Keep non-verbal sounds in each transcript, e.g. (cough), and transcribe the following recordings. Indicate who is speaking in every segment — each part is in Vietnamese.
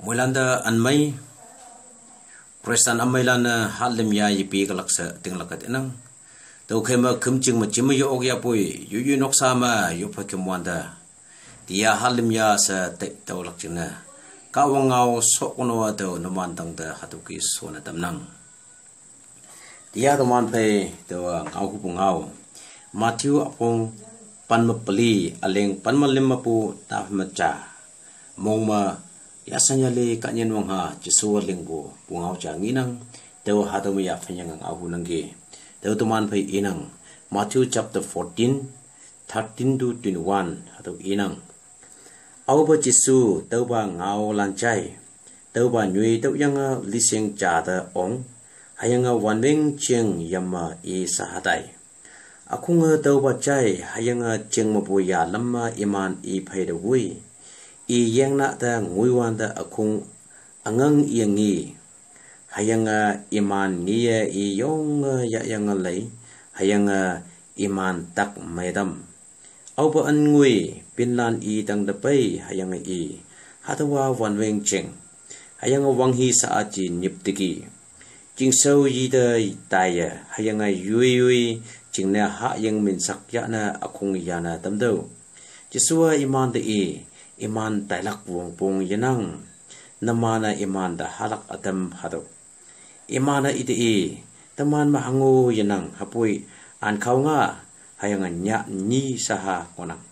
Speaker 1: Muilanda anmay prestan amay lana halim ya yipi kalaksa tinglakat inang tau kema kumching machima yo ogya poi yu yu noksama yu pakim wanda dia halim ya sa tek tau lakchina kawangau sokno tau namantang da hatuki sona tamnang dia tuman pe tau ngau kupungau Matthew apong panmapali aling panmalim mapu tafmacha mongma yasanya le kanyen wang ha chisuwa linggo pungaw cha nginang teo hatamu ya phanyang ang ahu nangge teo tuman phai inang Matthew chapter 14 13 to 21 hatu inang au ba chisu teo ba ngao lan chai teo ba nyui teo yang li sing cha ta ong hayang wan beng cheng yama e sa hatai akunga teo ba chai hayang cheng ma bu ya lamma iman e phai de wui i yang na ta ngui wan ta akung angang yang ngi a iman niya i yong ya yang lay a iman tak maidam au ba an ngui lan i tang da pai hayanga i hatawa wan weng cheng a wang hi sa a chi nip tiki ching sâu yi da tai ya a à, yui yui ching na ha yang min sak ya dạ na akung ya dạ na tam do chisua iman da i iman tailak vung pung yenang namana iman da halak adam hado imana ite i taman ma hangu yenang hapui an khau nga hayangan nya ni saha konang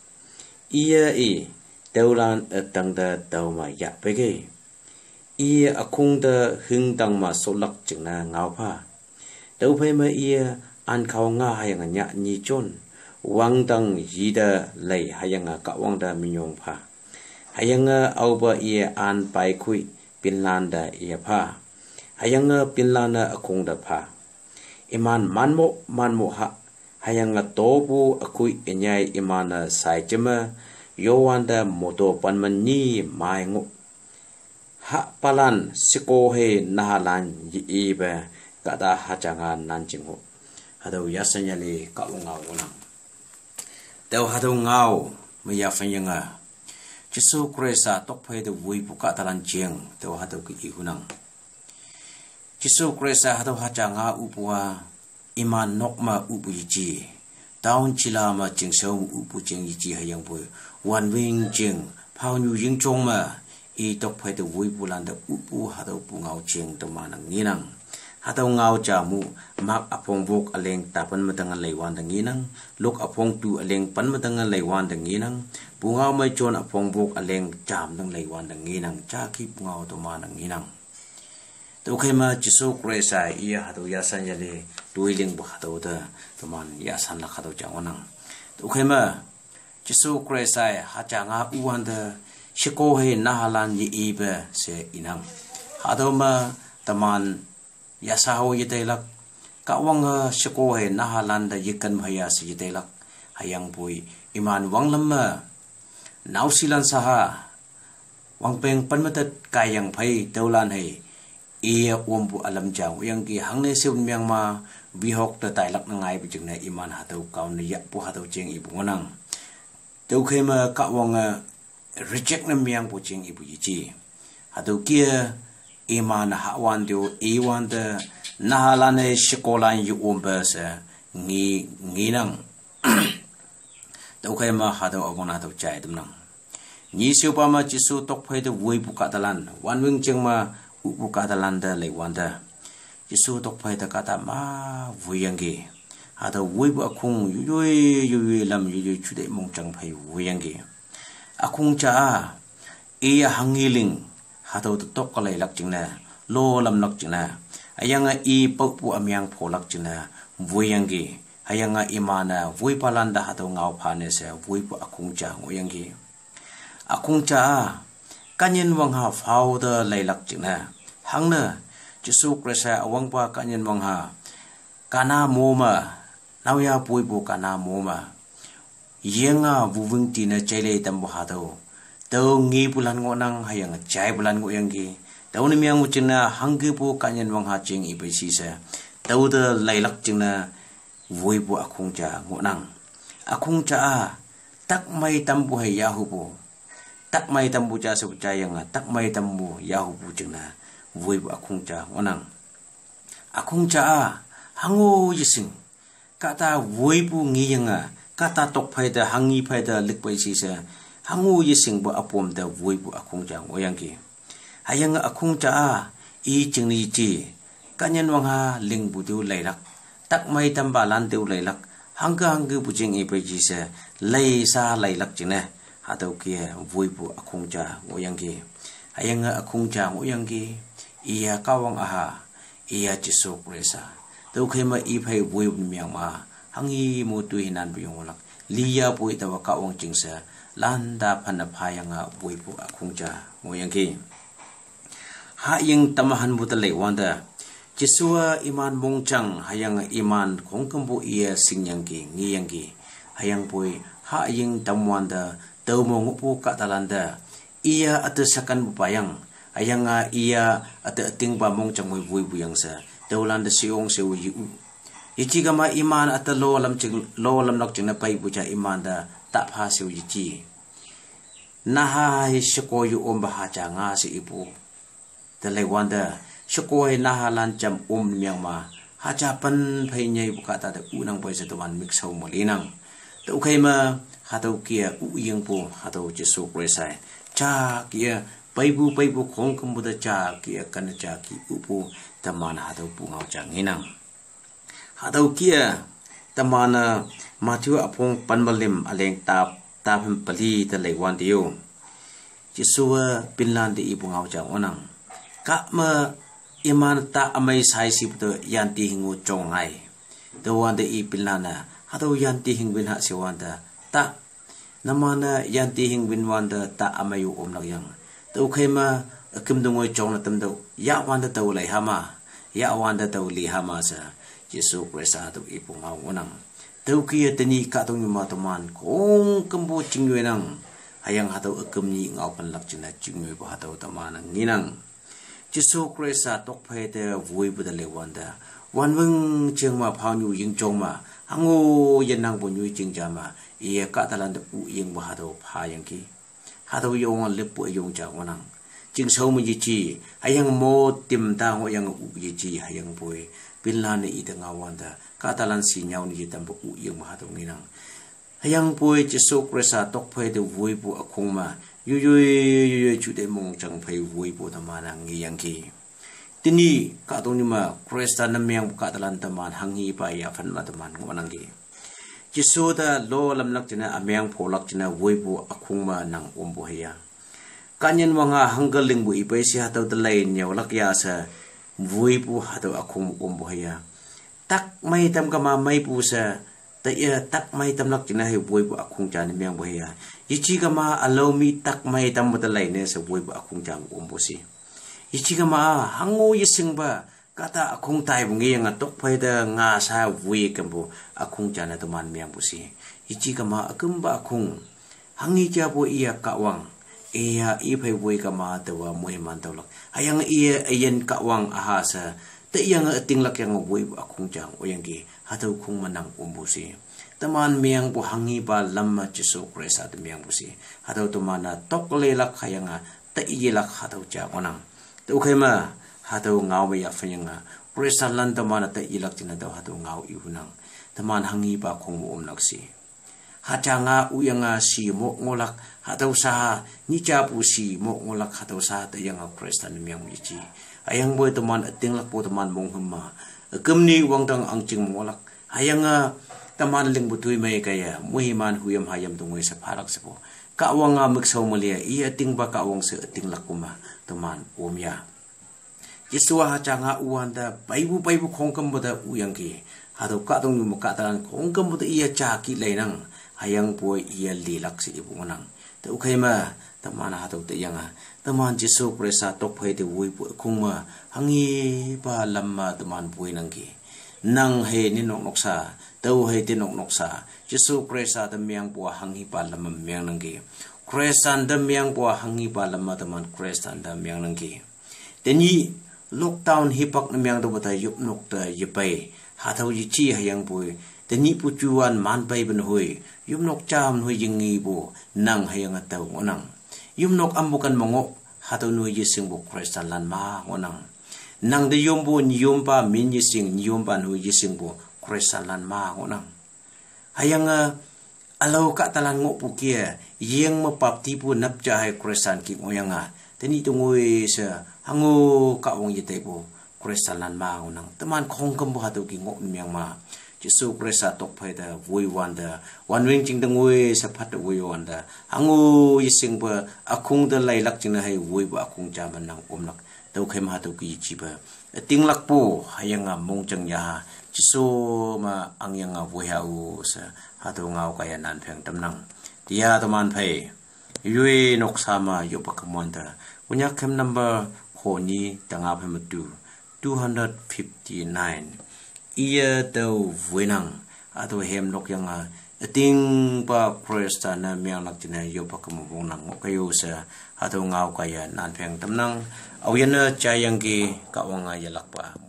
Speaker 1: iya i teulan atang da tau ma ya pege iya akung da hing dang ma solak na ngau pha tau phai ma iya an khau nga hayangan nya ni chon wang dang yi da lei hayanga ka wang da minyong pha hayanga uh, auba ye an pai khui pinlanda ye pha hayanga uh, pinlana uh, akungda pha iman manmo manmo ha hayanga tobu akui enyai imana saichema yowanda moto panman ni mai ngo ha palan siko he nahalan yi ibe kada hachanga nanjingo hado yasanyali kalunga wona teo hado ngao mya fanyanga Jesu Kresa tokpe de wui buka talan chiang teo hato ki ihunang. Jesu Kresa hato hacha nga upua iman nokma upu yichi. Taun chila ma ching seong upu ching yiji hayang bu. Wan wing ching pao nyu ying chong ma i tokpe de wui bulan de upu hato bu ngao ching to manang nginang hataw ngaw cha mu mak apong vok aleng tapan matang laiwan danginang lok apong tu aleng pan matang laiwan danginang pungaw mai chon apong vok aleng cham dang laiwan danginang cha ki pungaw to ma danginang to khema chiso kresa iya hataw yasan yale duiling ba hataw da to man yasan la hataw cha onang to khema chiso kresa ha cha nga uan da shiko he halan yi ibe se inang hataw ma taman ya sa ho ye te lak ka wang eh, se ko he na ha lan da ye kan ma ya si te lak hayang pui iman wang lam ma eh, nau silan sa ha wang peng pan ma tat ka yang phai teu lan he e um bu alam jang yang ki hang ne sim myang ma bi hok ta tai lak ngai bu jing na iman ha teu kaun ne ya pu ha teu cheng i bu ngonang teu khe ma ka wang eh, reject na myang bu cheng i bu yi ha teu kia iman hawan dio iwan de nahalane shikolan yu umbese ngi ngi nang tau (coughs) kai ma hado abona tau chai tum nang ni siu pa ma chisu tok phai de vui bu katalan wan wing cheng ma u bu katalan de le wan de chisu tok phai de kata ma vui yang ha hado vui bu akung yu yu yu lam yu yu chu de mong chang phai vui yang gi akung cha a e hangiling hà thâu tự tốc có lấy lắc chừng nè lô lâm lắc chừng nè ayang a i bốc bu amyang phô lắc chừng nè vui yang gi ayang a imana vui palan da hà thâu ngao pha nè se vui bu akung cha ngô yang gi akung à, cha cá nhân vong hà phao da lấy lắc chừng nè hăng nè Jesus Christ awang à, pa cá nhân vong hà kana mô mà nau ya bui bu kana mô mà yenga à, vuvung tina chele tambo hado tau ngi bulan ngo hay hayang chai bulan ngo yang gi tau ni miang uchina hangi po kanyan wang ha ching i bai si sa tau lay lắc chân na vui bu akung cha ngo nang akung cha a tak mai bộ hay yahu bu tak mai bộ cha se cha yang a tak mai bộ yahu bu chân na vui bu akung cha ngo nang akung cha a hango yising kata vui bu ngi yang a kata tok phải da hangi phai da lik bai si sa hangu yi sing bu apom da vui bu akung jang oyang ki hayang akung cha a i ching ni chi kanyan wang ha ling bu du lai lak tak mai tam ba lan du lai lak hang ka hang bu jing i pe ji se lai sa lai lak chi ne ha to ki vui bu akung cha oyang ki hayang akung cha oyang ki i ya ka wang a ha i ya chi so pre sa to khe ma i phai vui bu myang ma hangi mo tu hinan bu yong lak liya bu ta wa ka wang ching sa landa panapha yanga boipu akungja moyangki ha ying tamahan butale wanda jesua iman mongchang hayang iman khongkambu ia singyangki ngiyangki hayang boi ha ying tamwanda tawmong upu ka talanda ia atu sakan bupayang ayanga ia atu ating ba mongchang moy boipu yangsa tawlanda siong sewi Ichi gama iman atau lo lam ceng lo lam nak ceng napa ibu cah iman dah tak pasi ha uji cie. naha hi shoko yu omba ha cha nga si ibu te le wanda shoko hi naha lan cham um myang ma ha cha pan phai nyai bu ka ta de u nang boy se tuan mix ho mo li nang te u khai ma ha to kia u yeng bu ha to je so kre sai cha kia pai bu pai bu khong kum bu da cha kia kan cha ki u bu ta man ha to bu ngau cha ngi nang ha to kia ta man ma thu phong pan malim aleng tap ta hum pali ta lei quan di yo chi suwa pinlan di ibu ngau cha onang ka mà iman ta amai sai sip to yan ti hingu chong ai to wan di i pinlan na ha to yan ti hing win ha si wan da ta namana yan ti hing win wan da ta amai om nak yang to khai ma kim dung ngoi chong na tam do ya quan ta to lai ha ma ya quan ta to li ha ma sa Yesus Kristus ibu ngau onang tau kia tani ka tong ma toman kong kambo chingwe nang hayang hatau akum ni ngau pan lak china chingwe ba năng chứ nginang jisu kresa tok phe te vui bu da le wanda wan wang cheng ma phao nyu ying chong ma hango yan nang bu nyu ching ja ma ye ka talan da u ying ba hatau pha yang ki hatau yong le pu yong ja wanang ching sau mu ji hay hayang mo tìm ta ho yang u ji chi hayang bui pinlan ni ita ngawanda katalan sinyaw ni kita mbok u yang mahatong nginang hayang pui jesu kresa tok phe de vui bu akong ma yu yu yu yu chu de mong chang phe vui bu ta mana ngi yang ki tini ka tong ni ma kresa na myang katalan ta man hangi pa ya phan ma ta man nang ki jesu da lo lam lak jina amyang pho lak jina vui bu akong ma nang um bu haya kanyan wanga hangaling bu ipai si hataw ta lain yaw lak ya sa vui bu hado akum um bu haya tak mai tam kama mai bu sa ta ya tak mai tam lak jina he vui bu akung à chan myang bu haya yichi kama alo mi tak mai tam mata lai ne sa vui bu akung chan um à, bu si yichi kama hango yising ba kata akung tai bu ngi nga tok phai da nga sa vui kam bu akung chan na to man myang bu si yichi kama akum ba akung hangi cha bu iya kawang ea ipai wei ka ma te wa mo man to lak hayang e ayen ka wang aha sa te yang ting lak yang wei ba khung chang o yang gi hatau khung manang umbu si taman miang bu hangi ba lamma chisu kresa de miang bu si hatau to mana tok le lak hayang te ye lak hatau cha onang te u khema hatau ngau ya fanyanga kresa lan to mana te ilak tina hatau ngau i hunang taman hangi ba khung um lak si hatanga uyanga si mo ngolak hataw sa ni chapu si mo ngolak hataw sa ta yang kristan mi yang michi ayang boy teman ating lak po teman mong hama kemni wang tang ang ching ngolak ayang teman ling butui may kaya muhiman huyam hayam tungoy sa parak sa po kawang nga magsaw mali iya ting ba kawang sa ating lak kuma teman umya Yesua hatanga uanda baibu baibu kongkam bada uyangki hatu katung mu katalan kongkam bada iya chaki lainang hayang poi ia li laksi ibu manang te ukai ma ta mana hatok te yanga ta man jisu presa tok phai te wui pu khung ma hangi pa lamma ta man pui nang ki nang he ni nok nok sa tau he te nok nok sa jisu presa ta miang pu hangi pa ma miang nang ki kresan da miang pu hangi pa ma ta man kresan da miang nang ki te ni lockdown hipak na miang do bata yup nok ta yipai hathau ji chi hayang pui te ni pu chuan man pai ban hui yum nok cham hui jingi bu nang hayang ataw ngo nang yum nok ambukan mongo hato nu yi sing bu kristan lan ma ngo nang nang de yum bu ni yum ba min yi sing ni yum ba nu yi sing bu kristan lan ma ngo nang hayang ờ, alo ka talan ngo pu kia yeng ma pap ti bu nap cha hai kristan ki ngo yanga à. tani to ngoi sa hango ka wong yi te bu kristan lan ma ngo nang teman khong kam bu hato ki ngo myang ma số Krista tok phải da vui wan da hoàn viên chính da vui sa phát da vui wan da angu yi sing ba akung da lai lắc ching na hai vui ba akung cha ban nang om lak tau khai ma tau ki chi ba lắc e lak hay hayang a mong chang ya số mà anh em a vui ha u sa ha tu ngau ka ya nan phang tam nang tia to man phai yui nok sa ma yo ba ka mon da kunya kem number ho ni tanga two hundred fifty nine ia tau vuinang atu hem lok yang à, ting ba presta na miang nak tina yo pa kamu bong nang mo kayo sa à, ngao ngau kaya nan pheng tam nang au yan na chayang ki ka wanga yalak pa